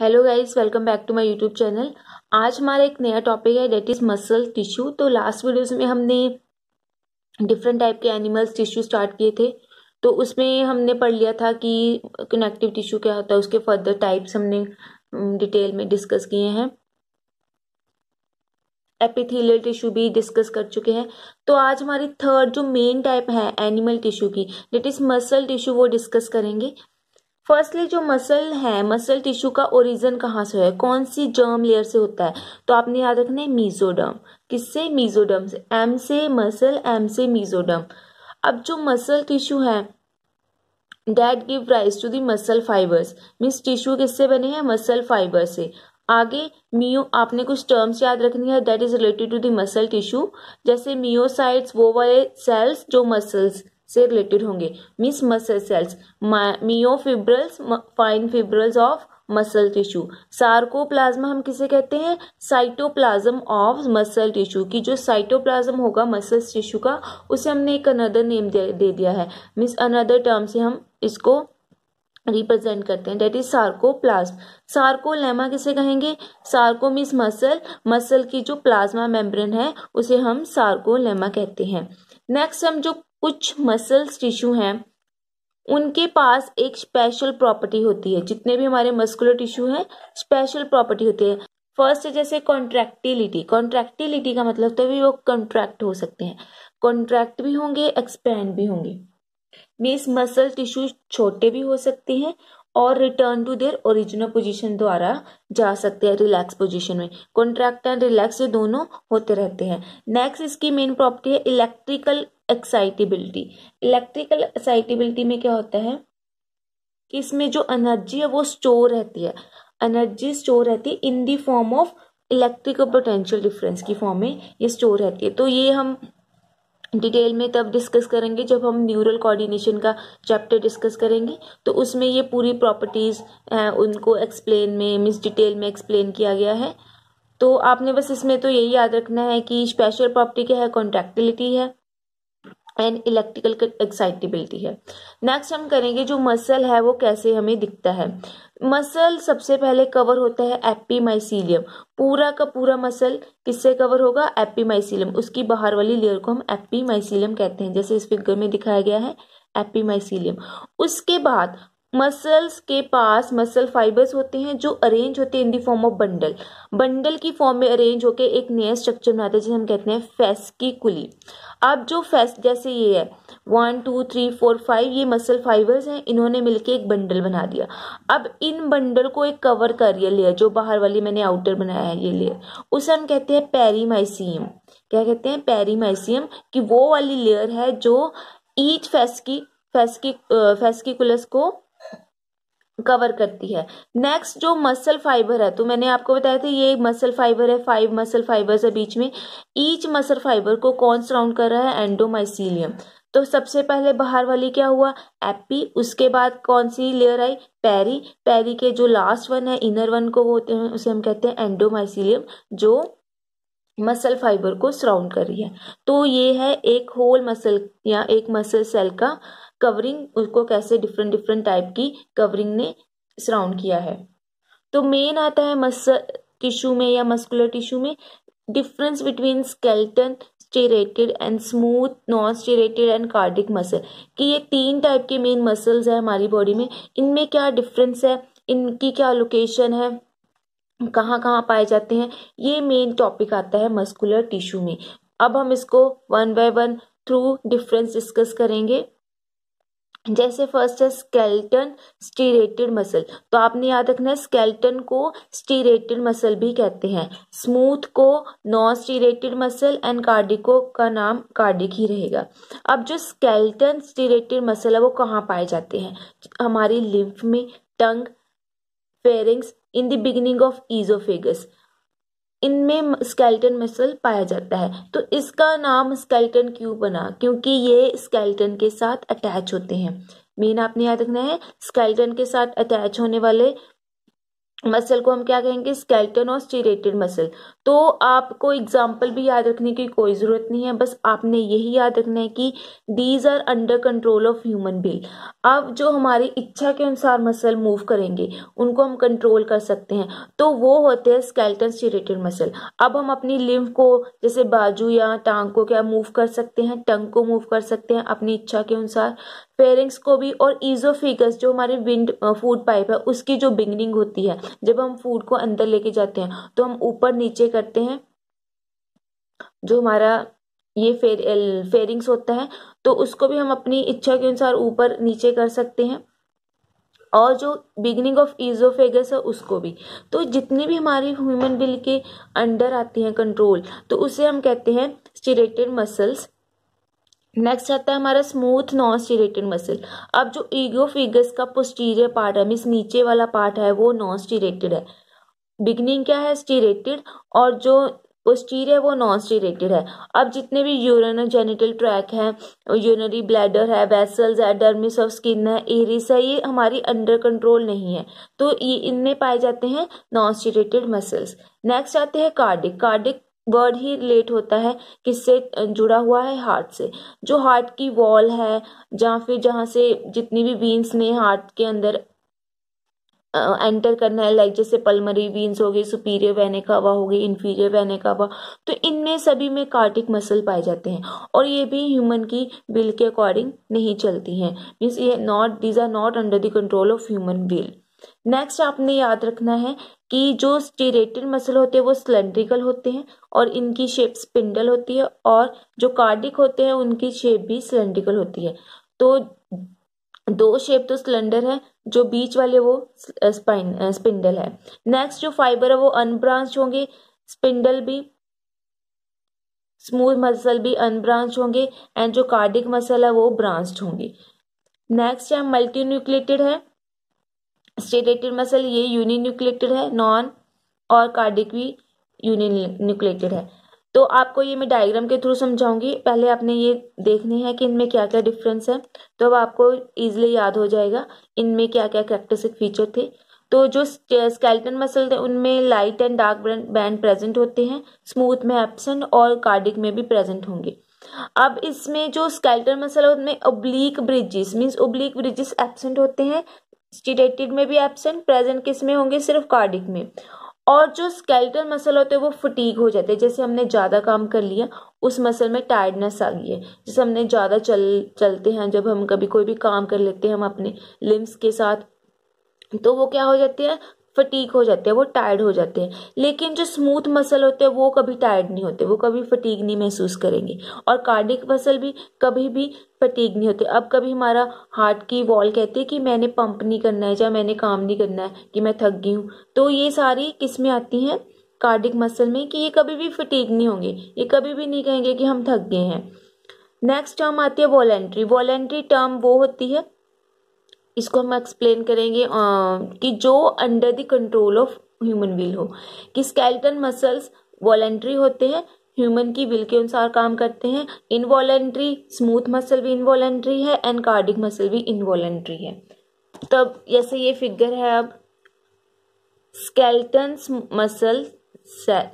hello guys welcome back to my YouTube channel आज हमारा एक नया टॉपिक है डेट इज़ मसल टिश्यू तो लास्ट वीडियोस में हमने डिफरेंट टाइप के एनिमल्स टिश्यू स्टार्ट किए थे तो उसमें हमने पढ़ लिया था कि कनेक्टिव टिश्यू क्या होता है उसके फर्दर टाइप्स हमने डिटेल में डिस्कस किए हैं एपिथीलियल टिश्यू भी डिस्कस कर चुके हैं तो आज हमारी थर्ड जो मेन टाइप है एनिमल टिश्यू की डेट इज मसल टिश्यू वो डिस्कस करेंगे फर्स्टली जो मसल है मसल टिश्यू का ओरिजन कहाँ से है कौन सी जर्म लेयर से होता है तो आपने याद रखना है मीजोडम किससे मीजोडम से एम से मसल एम से मीजोडम अब जो मसल टिश्यू है that give rise to the muscle fibres means tissue किससे बने हैं मसल फाइबर से आगे मियो आपने कुछ टर्म्स याद रखनी है that is related to the muscle tissue जैसे मियोसाइट्स वो वाले सेल्स जो मसल्स से रिलेटेड होंगे means muscle cells myofibrils fine fibrils of muscle tissue sarcoplasm हम किसे कहते हैं साइटोप्लाज्म ऑफ मसल टिश्यू की जो साइटोप्लाज्म होगा मसल टिश्यू का उसे हमने एक अनदर नेम दे दिया है मीन्स अनदर टर्म से हम इसको रिप्रेजेंट करते हैं डेट इज सार्को सार्कोलेमा किसे कहेंगे सार्को मीन्स मसल मसल की जो प्लाज्मा मेम्ब्रेन है उसे हम सार्कोलेमा कहते हैं नेक्स्ट हम जो कुछ मसल्स टिश्यू हैं उनके पास एक स्पेशल प्रॉपर्टी होती है जितने भी हमारे मस्कुलर टिश्यू हैं स्पेशल प्रॉपर्टी होती है फर्स्ट है जैसे कॉन्ट्रैक्टिलिटी कॉन्ट्रैक्टिलिटी का मतलब तो भी वो कॉन्ट्रैक्ट हो सकते हैं कॉन्ट्रैक्ट भी होंगे एक्सपैंड भी होंगे मीन्स मसल टिश्यू छोटे भी हो सकते हैं और return to their original position द्वारा जा सकते हैं रिलैक्स पोजीशन में कॉन्ट्रैक्ट एंड रिलैक्स ये दोनों होते रहते हैं नेक्स्ट इसकी मेन प्रॉपर्टी है इलेक्ट्रिकल एक्साइटेबिलिटी इलेक्ट्रिकल एक्साइटेबिलिटी में क्या होता है कि इसमें जो एनर्जी है वो स्टोर रहती है एनर्जी स्टोर रहती है in the form of electrical potential difference की फॉर्म में ये स्टोर रहती है तो ये हम डिटेल में तब डिस्कस करेंगे जब हम न्यूरल कोऑर्डिनेशन का चैप्टर डिस्कस करेंगे तो उसमें ये पूरी प्रॉपर्टीज़ उनको एक्सप्लेन में मिस डिटेल में एक्सप्लेन किया गया है तो आपने बस इसमें तो यही याद रखना है कि स्पेशल प्रॉपर्टी क्या है कॉन्ट्रैक्टिलिटी है एंड इलेक्ट्रिकल एक्साइटेबिलिटी है नेक्स्ट हम करेंगे जो मसल है वो कैसे हमें दिखता है मसल सबसे पहले कवर होता है एपीमाइसिलियम पूरा का पूरा मसल किससे कवर होगा एपीमाइसिलियम उसकी बाहर वाली लेयर को हम एपीमाइसिलियम कहते हैं जैसे इस फिगर में दिखाया गया है एपीमाइसिलियम उसके बाद मसल्स के पास मसल फाइबर्स होते हैं जो अरेंज होते हैं in the form of bundle bundle की फॉर्म में अरेंज होकर एक नया स्ट्रक्चर बनाते हैं जिसे हम कहते हैं फेस्किकुली अब जो फेस जैसे ये है one two three four five ये मसल फाइबर्स हैं इन्होंने मिलके एक बंडल बना दिया अब इन बंडल को एक कवर कर रही है लेयर जो बाहर वाली मैंने आउटर बनाया है ये लेयर उसे हम कहते हैं पेरीमाइसियम क्या कहते हैं पेरीमाइसियम कि वो वाली लेयर है जो ईच फेस्की फेस्की फेस्किकुलस को कवर करती है नेक्स्ट जो मसल फाइबर है तो मैंने आपको बताया था ये मसल फाइबर है फाइव मसल फाइबर्स है बीच में ईच मसल फाइबर को कौन सराउंड कर रहा है एंडोमाइसिलियम तो सबसे पहले बाहर वाली क्या हुआ एपी उसके बाद कौन सी लेयर आई पैरी पैरी के जो लास्ट वन है इनर वन को वो होते हैं उसे हम कहते हैं एंडोमाइसीलियम जो मसल फाइबर को सराउंड कर रही है तो ये है एक होल मसल या एक मसल सेल का कवरिंग उसको कैसे डिफरेंट डिफरेंट टाइप की कवरिंग ने सराउंड किया है तो मेन आता है मस टिश्यू में या मस्कुलर टिश्यू में difference between skeletal striated and smooth non striated and cardiac muscle कि ये तीन टाइप के मेन मसल्स हैं हमारी बॉडी में इनमें क्या डिफरेंस है इनकी क्या लोकेशन है कहाँ कहाँ पाए जाते हैं ये मेन टॉपिक आता है मस्कुलर टिश्यू में अब हम इसको one by one through difference discuss करेंगे जैसे फर्स्ट है स्केल्टन स्टीरेटेड मसल तो आपने याद रखना है स्केल्टन को स्टीरेटेड मसल भी कहते हैं स्मूथ को नॉन स्टीरेटेड मसल एंड कार्डिको का नाम कार्डिक ही रहेगा अब जो स्केल्टन स्टीरेटेड मसल है वो कहाँ पाए जाते हैं हमारी लिम्फ में tongue pharynx in the beginning of oesophagus इनमें स्केल्टन मसल पाया जाता है तो इसका नाम स्केल्टन क्यों बना क्योंकि ये स्केल्टन के साथ अटैच होते हैं मेन आपने याद रखना है स्केल्टन के साथ अटैच होने वाले मसल को हम क्या कहेंगे स्केल्टन और स्टीरेटेड मसल तो आपको एग्जाम्पल भी याद रखने की कोई ज़रूरत नहीं है बस आपने यही याद रखना है कि these are under control of human will अब जो हमारी इच्छा के अनुसार मसल मूव करेंगे उनको हम कंट्रोल कर सकते हैं तो वो होते हैं स्केल्टन स्टीरेटेड मसल अब हम अपनी लिम्फ को जैसे बाजू या टांग को क्या मूव कर सकते हैं टंग को मूव कर सकते हैं अपनी इच्छा के अनुसार फेरिंग्स को भी और ईजोफिगस जो हमारे विंड फूड पाइप है उसकी जो बिगनिंग होती है जब हम फूड को अंदर लेके जाते हैं तो हम ऊपर नीचे करते हैं जो हमारा ये फेर फेरिंग्स होता है तो उसको भी हम अपनी इच्छा के अनुसार ऊपर नीचे कर सकते हैं और जो बिगनिंग ऑफ ईजोफेगस है उसको भी तो जितने भी हमारी ह्यूमन बिल के अंडर आती हैं कंट्रोल तो उसे हम कहते हैं स्टिरेटेड मसल्स नेक्स्ट आता है हमारा स्मूथ नॉन स्टीरेटेड मसल अब जो ईगो फिगर्स का पोस्टीरियर पार्ट है मीस नीचे वाला पार्ट है वो नॉन स्टीरेटेड है बिगनिंग क्या है स्टीरेटेड और जो पोस्टीरियर है वो नॉन स्टीरेटेड है अब जितने भी यूरन जेनिटल ट्रैक है यूनरी ब्लैडर है वेसल्स है डर्मिस ऑफ स्किन है एरिस है ये हमारी अंडर कंट्रोल नहीं है तो ये इनमें पाए जाते हैं नॉन स्टीरेटेड मसल्स नेक्स्ट आते हैं कार्डिक कार्डिक वर्ड ही रिलेट होता है किससे जुड़ा हुआ है हार्ट से जो हार्ट की वॉल है जहाँ फिर जहाँ से जितनी भी बीन्स ने हार्ट के अंदर एंटर करना है लाइक जैसे पलमरी वीन्स हो गई सुपीरियर वेने कावा हो गई इन्फीरियर वेने तो इनमें सभी में कार्टिक मसल पाए जाते हैं और ये भी ह्यूमन की विल के अकॉर्डिंग नहीं चलती हैं मीन्स ये not these are not under the control of human will next आपने याद रखना है कि जो स्टीरेटेड मसल होते हैं वो सिलेंड्रिकल होते हैं और इनकी शेप स्पिंडल होती है और जो कार्डिक होते हैं उनकी शेप भी सिलेंड्रिकल होती है तो दो शेप तो सिलेंडर है जो बीच वाले वो स्पाइन स्पिंडल है नेक्स्ट जो फाइबर है वो अनब्रांच होंगे स्पिंडल भी स्मूथ मसल भी अनब्रांच होंगे एंड जो कार्डिक मसल है वो ब्रांच होंगे नेक्स्ट है मल्टी न्यूक्लेटेड है स्टेटेटेड मसल ये न्यूक्लेटेड है नॉन और कार्डिक भी न्यूक्लेटेड है तो आपको ये मैं डायग्राम के थ्रू समझाऊंगी पहले आपने ये देखने हैं कि इनमें क्या क्या डिफरेंस है तो अब आपको ईजिली याद हो जाएगा इनमें क्या क्या करेक्टरिस्टिक फीचर थे तो जो स्केल्टन मसल थे उनमें light and dark band present होते हैं स्मूथ में एबसेंट और कार्डिक में भी प्रेजेंट होंगे अब इसमें जो स्केल्टन मसल है उनमें oblique bridges means oblique bridges absent होते हैं स्टीडेटेड में भी एबसेंट प्रेजेंट किस में होंगे सिर्फ कार्डिक में और जो स्केलेटल मसल होते हैं वो फटीक हो जाते हैं जैसे हमने ज़्यादा काम कर लिया उस मसल में टायर्डनेस आ गई है जैसे हमने ज़्यादा चल चलते हैं जब हम कभी कोई भी काम कर लेते हैं हम अपने लिम्स के साथ तो वो क्या हो जाते हैं फटीक हो जाते हैं वो टायर्ड हो जाते हैं लेकिन जो स्मूथ मसल होते हैं वो कभी टायर्ड नहीं होते वो कभी फटीक नहीं महसूस करेंगे और कार्डिक मसल भी कभी भी फटीक नहीं होते अब कभी हमारा हार्ट की वॉल कहती है कि मैंने पंप नहीं करना है या मैंने काम नहीं करना है कि मैं थक गई हूँ तो ये सारी किस्में आती हैं कार्डिक मसल में कि ये कभी भी फटीक नहीं होंगे ये कभी भी नहीं कहेंगे कि हम थक गए हैं नेक्स्ट टर्म आती है वॉलेंट्री वॉलेंट्री टर्म वो होती है इसको हम एक्सप्लेन करेंगे कि जो under the control of human will हो कि स्केल्टन मसल्स वॉलेंट्री होते हैं ह्यूमन की विल के अनुसार काम करते हैं इनवॉलेंट्री स्मूथ मसल भी इनवॉलेंट्री है एंड कार्डिक मसल भी इनवॉलेंट्री है तब जैसे ये फिगर है अब skeletal muscle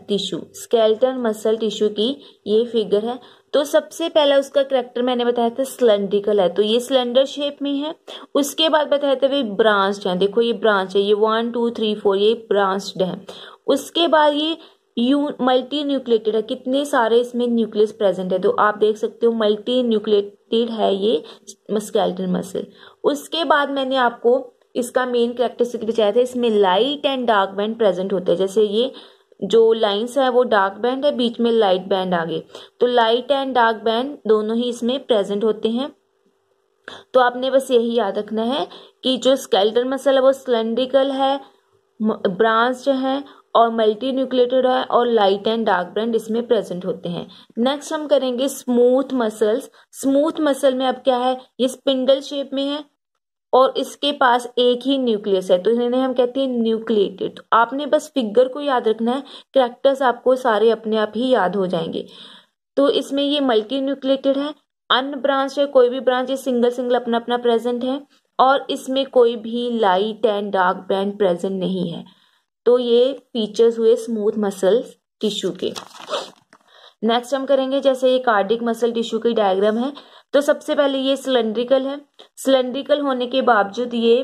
tissue skeletal muscle tissue की ये फिगर है तो सबसे पहला उसका करेक्टर मैंने बताया था सिलेंड्रिकल है तो ये सिलेंडर शेप में है उसके बाद बताया था वे ब्रांच है देखो ये ब्रांच है ये वन टू थ्री फोर ये ब्रांच्ड है उसके बाद ये यू मल्टी न्यूक्लेटेड है कितने सारे इसमें न्यूक्लियस प्रेजेंट है तो आप देख सकते हो मल्टी न्यूक्लेटेड है ये स्केल्टन मसल उसके बाद मैंने आपको इसका मेन करेक्टरिस्टिक बताया था इसमें light and dark band present होते हैं जैसे ये जो लाइंस है वो डार्क बैंड है बीच में लाइट बैंड आगे तो लाइट एंड डार्क बैंड दोनों ही इसमें प्रेजेंट होते हैं तो आपने बस यही याद रखना है कि जो स्केल्टर मसल है वो सिलेंड्रिकल है ब्रांच है और मल्टी न्यूक्लेटेड है और लाइट एंड डार्क बैंड इसमें प्रेजेंट होते हैं नेक्स्ट हम करेंगे स्मूथ मसल्स स्मूथ मसल में अब क्या है ये स्पिंडल शेप में है और इसके पास एक ही न्यूक्लियस है तो इन्हें हम कहते हैं न्यूक्लिएटेड तो आपने बस फिगर को याद रखना है करेक्टर्स आपको सारे अपने आप ही याद हो जाएंगे तो इसमें ये मल्टी न्यूक्लिएटेड है अन ब्रांच है कोई भी ब्रांच ये सिंगल सिंगल अपना अपना प्रेजेंट है और इसमें कोई भी light and dark band present नहीं है तो ये फीचर्स हुए स्मूथ मसल टिश्यू के नेक्स्ट हम करेंगे जैसे ये कार्डिक मसल टिश्यू की डायग्राम है तो सबसे पहले ये सिलेंड्रिकल है सिलेंड्रिकल होने के बावजूद ये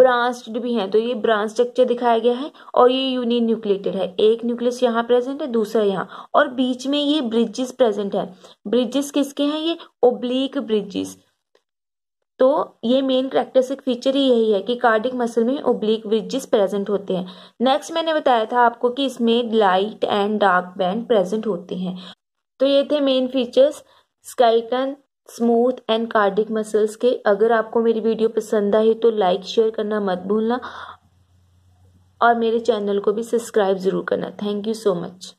ब्रांस्ड भी हैं तो ये ब्रांच स्ट्रक्चर दिखाया गया है और ये यूनि न्यूक्लेटेड है एक न्यूक्लियस यहाँ प्रेजेंट है दूसरा यहाँ और बीच में ये ब्रिजेस प्रेजेंट है ब्रिजेस किसके हैं ये ओब्लिक ब्रिजेस तो ये मेन करेक्टरिस्टिक फीचर ही यही है कि कार्डिक मसल में ओब्लिक ब्रिजेस प्रेजेंट होते हैं नेक्स्ट मैंने बताया था आपको कि इसमें light and dark band present होते हैं तो ये थे main features skeletal smooth and cardiac muscles के अगर आपको मेरी वीडियो पसंद आई तो लाइक शेयर करना मत भूलना और मेरे चैनल को भी सब्सक्राइब ज़रूर करना थैंक यू सो मच